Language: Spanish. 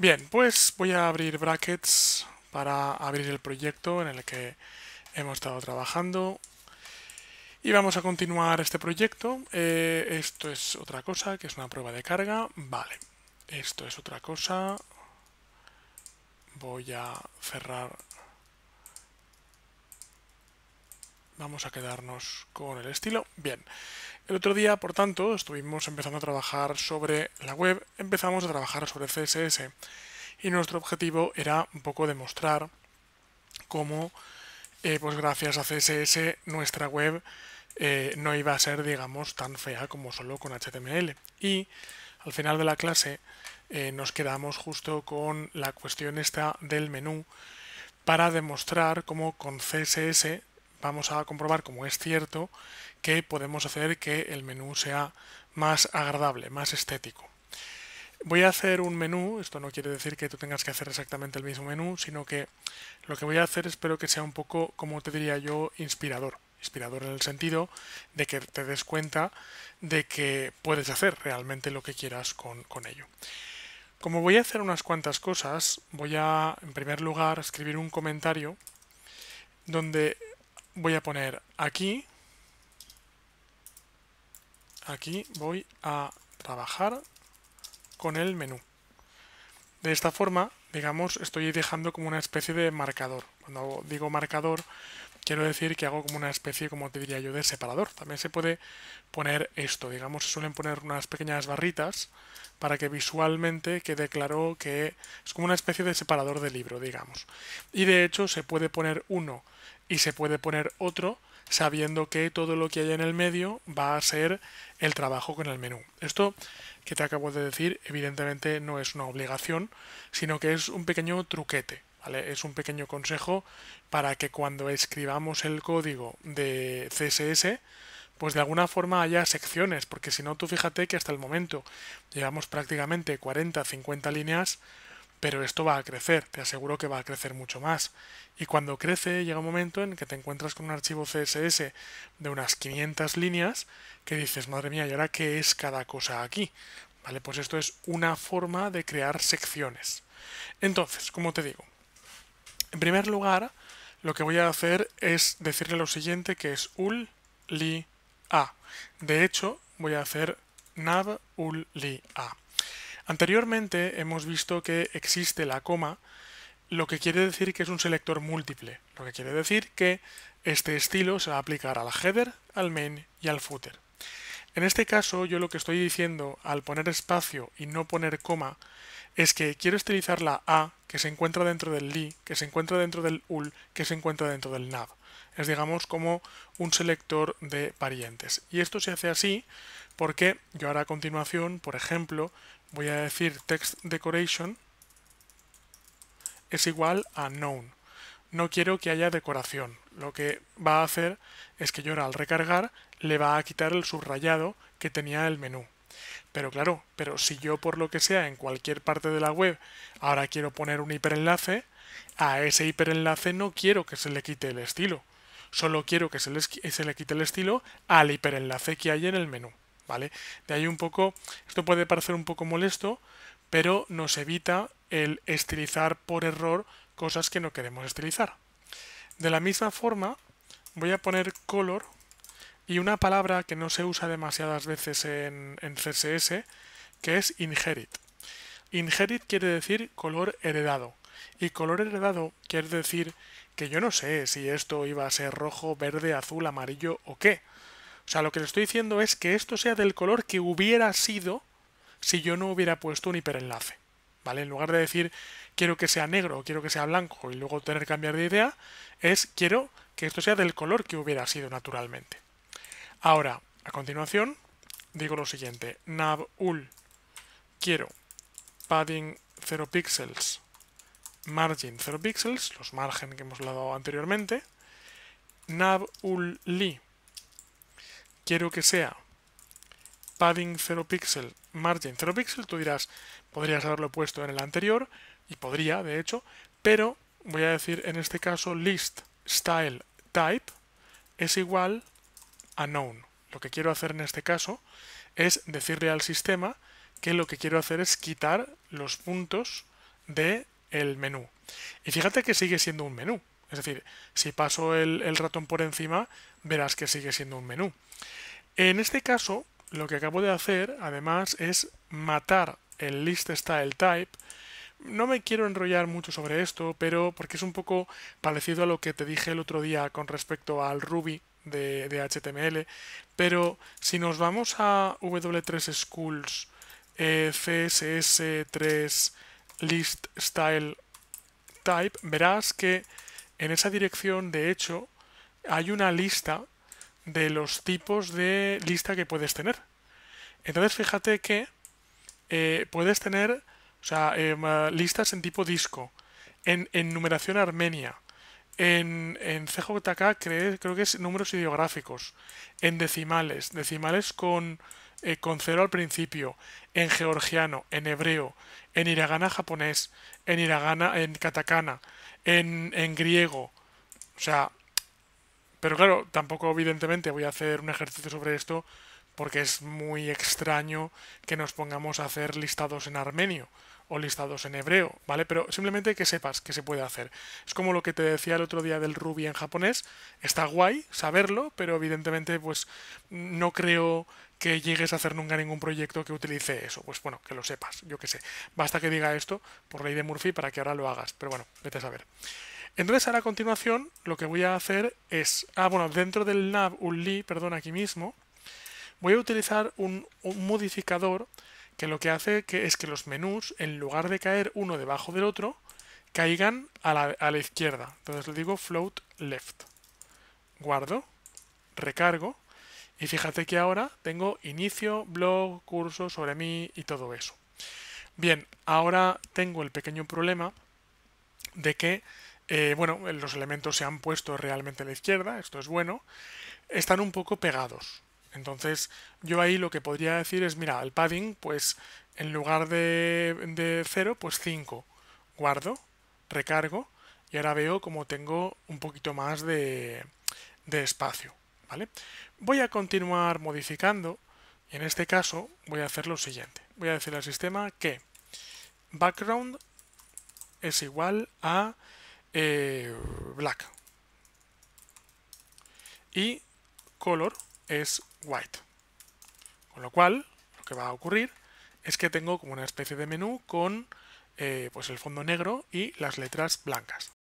Bien, pues voy a abrir brackets para abrir el proyecto en el que hemos estado trabajando. Y vamos a continuar este proyecto. Eh, esto es otra cosa, que es una prueba de carga. Vale, esto es otra cosa. Voy a cerrar. Vamos a quedarnos con el estilo. Bien. El otro día, por tanto, estuvimos empezando a trabajar sobre la web, empezamos a trabajar sobre CSS y nuestro objetivo era un poco demostrar cómo, eh, pues gracias a CSS, nuestra web eh, no iba a ser, digamos, tan fea como solo con HTML. Y al final de la clase eh, nos quedamos justo con la cuestión esta del menú para demostrar cómo con CSS vamos a comprobar como es cierto que podemos hacer que el menú sea más agradable, más estético. Voy a hacer un menú, esto no quiere decir que tú tengas que hacer exactamente el mismo menú, sino que lo que voy a hacer espero que sea un poco, como te diría yo, inspirador. Inspirador en el sentido de que te des cuenta de que puedes hacer realmente lo que quieras con, con ello. Como voy a hacer unas cuantas cosas, voy a, en primer lugar, escribir un comentario donde voy a poner aquí, aquí voy a trabajar con el menú. De esta forma digamos, estoy dejando como una especie de marcador. Cuando digo marcador, quiero decir que hago como una especie, como te diría yo, de separador. También se puede poner esto, digamos, se suelen poner unas pequeñas barritas para que visualmente quede claro que es como una especie de separador de libro, digamos. Y de hecho se puede poner uno y se puede poner otro sabiendo que todo lo que hay en el medio va a ser el trabajo con el menú. Esto que te acabo de decir, evidentemente no es una obligación, sino que es un pequeño truquete. Es un pequeño consejo para que cuando escribamos el código de CSS, pues de alguna forma haya secciones, porque si no, tú fíjate que hasta el momento llevamos prácticamente 40, 50 líneas pero esto va a crecer, te aseguro que va a crecer mucho más. Y cuando crece llega un momento en que te encuentras con un archivo CSS de unas 500 líneas que dices, madre mía, ¿y ahora qué es cada cosa aquí? Vale, pues esto es una forma de crear secciones. Entonces, como te digo, en primer lugar, lo que voy a hacer es decirle lo siguiente que es ul li a. De hecho, voy a hacer nav ul li a. Anteriormente hemos visto que existe la coma, lo que quiere decir que es un selector múltiple, lo que quiere decir que este estilo se va a aplicar al header, al main y al footer. En este caso, yo lo que estoy diciendo al poner espacio y no poner coma es que quiero estilizar la A que se encuentra dentro del li, que se encuentra dentro del ul, que se encuentra dentro del nav. Es digamos como un selector de parientes. Y esto se hace así porque yo ahora a continuación, por ejemplo, voy a decir text decoration es igual a known no quiero que haya decoración. Lo que va a hacer es que yo ahora al recargar le va a quitar el subrayado que tenía el menú. Pero claro, pero si yo por lo que sea en cualquier parte de la web ahora quiero poner un hiperenlace, a ese hiperenlace no quiero que se le quite el estilo. Solo quiero que se, se le quite el estilo al hiperenlace que hay en el menú. ¿Vale? De ahí un poco, esto puede parecer un poco molesto, pero nos evita el estilizar por error cosas que no queremos estilizar. De la misma forma, voy a poner color y una palabra que no se usa demasiadas veces en, CSS, que es inherit. Inherit quiere decir color heredado. Y color heredado quiere decir que yo no sé si esto iba a ser rojo, verde, azul, amarillo o qué. O sea, lo que le estoy diciendo es que esto sea del color que hubiera sido si yo no hubiera puesto un hiperenlace. ¿vale? En lugar de decir quiero que sea negro o quiero que sea blanco y luego tener que cambiar de idea, es quiero que esto sea del color que hubiera sido naturalmente. Ahora, a continuación, digo lo siguiente, nav ul quiero padding 0 pixels margin 0 pixels los margen que hemos dado anteriormente, nav ul li quiero que sea padding 0 pixels, margin 0 pixel, tú dirás, podrías haberlo puesto en el anterior, y podría, de hecho, pero voy a decir en este caso list style type es igual a known. Lo que quiero hacer en este caso es decirle al sistema que lo que quiero hacer es quitar los puntos del el menú. Y fíjate que sigue siendo un menú. Es decir, si paso el ratón por encima, verás que sigue siendo un menú. En este caso, lo que acabo de hacer además es matar el list style type no me quiero enrollar mucho sobre esto, pero porque es un poco parecido a lo que te dije el otro día con respecto al Ruby de, HTML, pero si nos vamos a W3 Schools eh, CSS3 List Style Type, verás que en esa dirección, de hecho, hay una lista de los tipos de lista que puedes tener. Entonces fíjate que eh, puedes tener eh, listas en tipo disco, en, numeración armenia, en, en CJK creo, que es números ideográficos, en decimales, decimales con, eh, con cero al principio, en georgiano, en hebreo, en hiragana japonés, en hiragana, en katakana, en, en griego. O sea, pero claro, tampoco evidentemente voy a hacer un ejercicio sobre esto porque es muy extraño que nos pongamos a hacer listados en armenio o listados en hebreo, ¿vale? Pero simplemente que sepas que se puede hacer. Es como lo que te decía el otro día del Ruby en japonés. Está guay saberlo, pero evidentemente pues no creo que llegues a hacer nunca ningún proyecto que utilice eso. Pues bueno, que lo sepas, yo qué sé. Basta que diga esto por ley de Murphy para que ahora lo hagas. Pero bueno, vete a saber. Entonces a a continuación lo que voy a hacer es, ah bueno, dentro del nav unli, perdón, aquí mismo, voy a utilizar un, modificador que lo que hace que es que los menús, en lugar de caer uno debajo del otro, caigan a la, a la izquierda. Entonces le digo float left. Guardo, recargo y fíjate que ahora tengo inicio, blog, curso sobre mí y todo eso. Bien, ahora tengo el pequeño problema de que eh, bueno, los elementos se han puesto realmente a la izquierda, esto es bueno, están un poco pegados. Entonces, yo ahí lo que podría decir es, mira, el padding, pues en lugar de, 0, pues 5. Guardo, recargo, y ahora veo como tengo un poquito más de, espacio. ¿vale? Voy a continuar modificando, y en este caso voy a hacer lo siguiente. Voy a decir al sistema que background es igual a eh, black. Y color es white. Con lo cual, lo que va a ocurrir es que tengo como una especie de menú con eh, pues el fondo negro y las letras blancas.